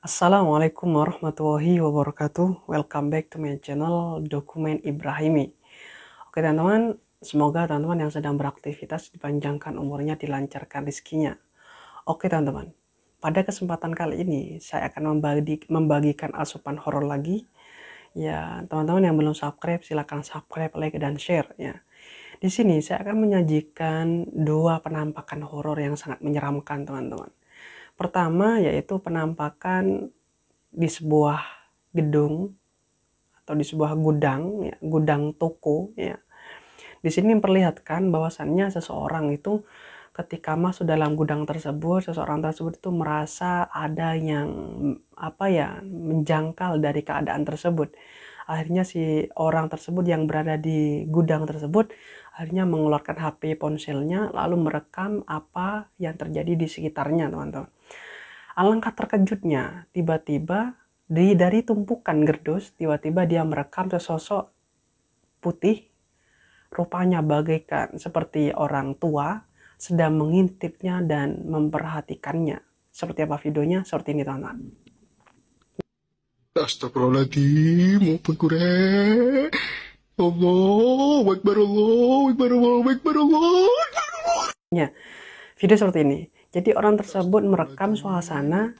Assalamualaikum warahmatullahi wabarakatuh. Welcome back to my channel Dokumen Ibrahimi. Oke teman-teman, semoga teman-teman yang sedang beraktivitas dipanjangkan umurnya, dilancarkan rizkinya. Oke teman-teman, pada kesempatan kali ini saya akan membagi, membagikan asupan horor lagi. Ya, teman-teman yang belum subscribe silahkan subscribe, like dan share ya. Di sini saya akan menyajikan dua penampakan horor yang sangat menyeramkan teman-teman Pertama yaitu penampakan di sebuah gedung atau di sebuah gudang, ya, gudang toko. Ya. Di sini memperlihatkan bahwasannya seseorang itu ketika masuk dalam gudang tersebut, seseorang tersebut itu merasa ada yang apa ya menjangkal dari keadaan tersebut. Akhirnya si orang tersebut yang berada di gudang tersebut akhirnya mengeluarkan HP ponselnya lalu merekam apa yang terjadi di sekitarnya teman-teman. Alangkah terkejutnya tiba-tiba di dari tumpukan gerdus tiba-tiba dia merekam sesosok putih rupanya bagaikan seperti orang tua sedang mengintipnya dan memperhatikannya. Seperti apa videonya? Seperti ini teman-teman. Astagfirullahaladzim, mau Allah, Akbar Allah, Akbar Allah, Akbar Allah. Ya, video seperti ini. Jadi orang tersebut merekam suasana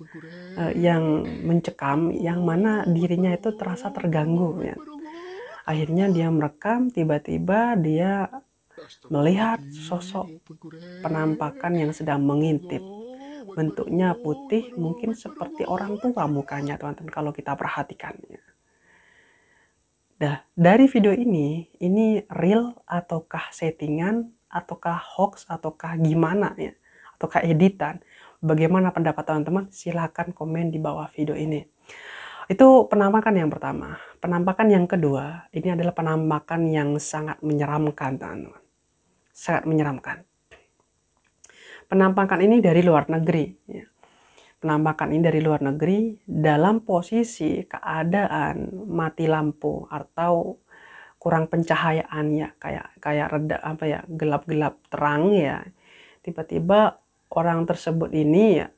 uh, yang mencekam, yang mana dirinya itu terasa terganggu. Ya. Akhirnya dia merekam, tiba-tiba dia melihat sosok penampakan yang sedang mengintip. Bentuknya putih, mungkin seperti orang tua mukanya, teman-teman, kalau kita perhatikan. Nah, dari video ini, ini real ataukah settingan, ataukah hoax, ataukah gimana ya, ataukah editan. Bagaimana pendapat teman-teman? Silahkan komen di bawah video ini. Itu penampakan yang pertama. Penampakan yang kedua, ini adalah penampakan yang sangat menyeramkan, teman-teman. Sangat menyeramkan. Penampakan ini dari luar negeri. Ya penampakan ini dari luar negeri dalam posisi keadaan mati lampu atau kurang pencahayaannya kayak kayak reda apa ya gelap-gelap terang ya tiba-tiba orang tersebut ini ya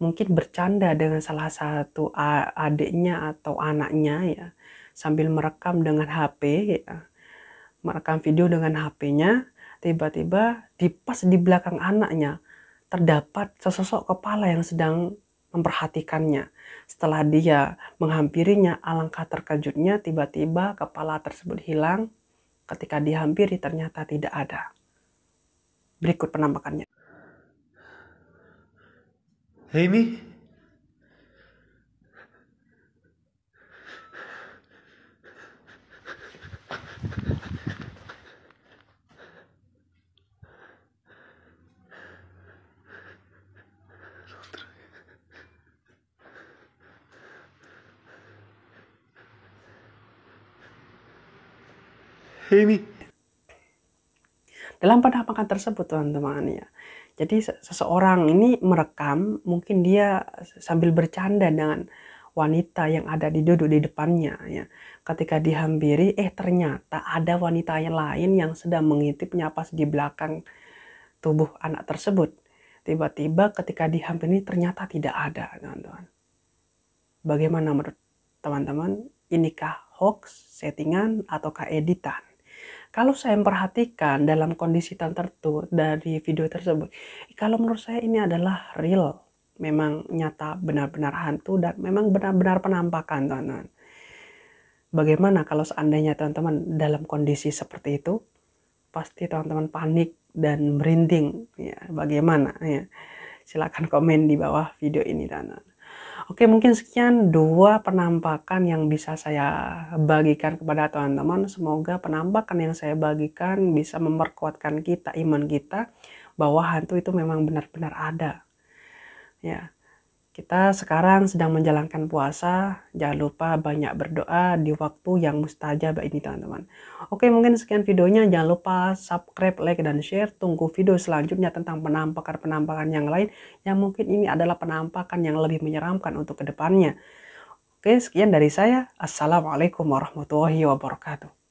mungkin bercanda dengan salah satu adiknya atau anaknya ya sambil merekam dengan HP ya merekam video dengan HP-nya tiba-tiba di pas di belakang anaknya terdapat sesosok kepala yang sedang memperhatikannya. Setelah dia menghampirinya, alangkah terkejutnya tiba-tiba kepala tersebut hilang. Ketika dihampiri ternyata tidak ada. Berikut penampakannya. Amy, Hemi. Dalam penampakan tersebut teman-teman ya. Jadi seseorang ini merekam, mungkin dia sambil bercanda dengan wanita yang ada di duduk di depannya ya. Ketika dihampiri, eh ternyata ada wanita yang lain yang sedang mengintip nyapas di belakang tubuh anak tersebut. Tiba-tiba ketika dihampiri ternyata tidak ada, teman-teman. Bagaimana menurut teman-teman? Inikah hoax, settingan ataukah editan? Kalau saya memperhatikan dalam kondisi tertentu dari video tersebut, kalau menurut saya ini adalah real, memang nyata benar-benar hantu dan memang benar-benar penampakan teman-teman. Bagaimana kalau seandainya teman-teman dalam kondisi seperti itu, pasti teman-teman panik dan merinding. Ya, bagaimana? Ya, silakan komen di bawah video ini, teman-teman. Oke, mungkin sekian dua penampakan yang bisa saya bagikan kepada teman-teman. Semoga penampakan yang saya bagikan bisa memperkuatkan kita, iman kita, bahwa hantu itu memang benar-benar ada. Ya, kita sekarang sedang menjalankan puasa. Jangan lupa banyak berdoa di waktu yang mustajab ini teman-teman. Oke mungkin sekian videonya. Jangan lupa subscribe, like, dan share. Tunggu video selanjutnya tentang penampakan-penampakan yang lain. Yang mungkin ini adalah penampakan yang lebih menyeramkan untuk kedepannya. Oke sekian dari saya. Assalamualaikum warahmatullahi wabarakatuh.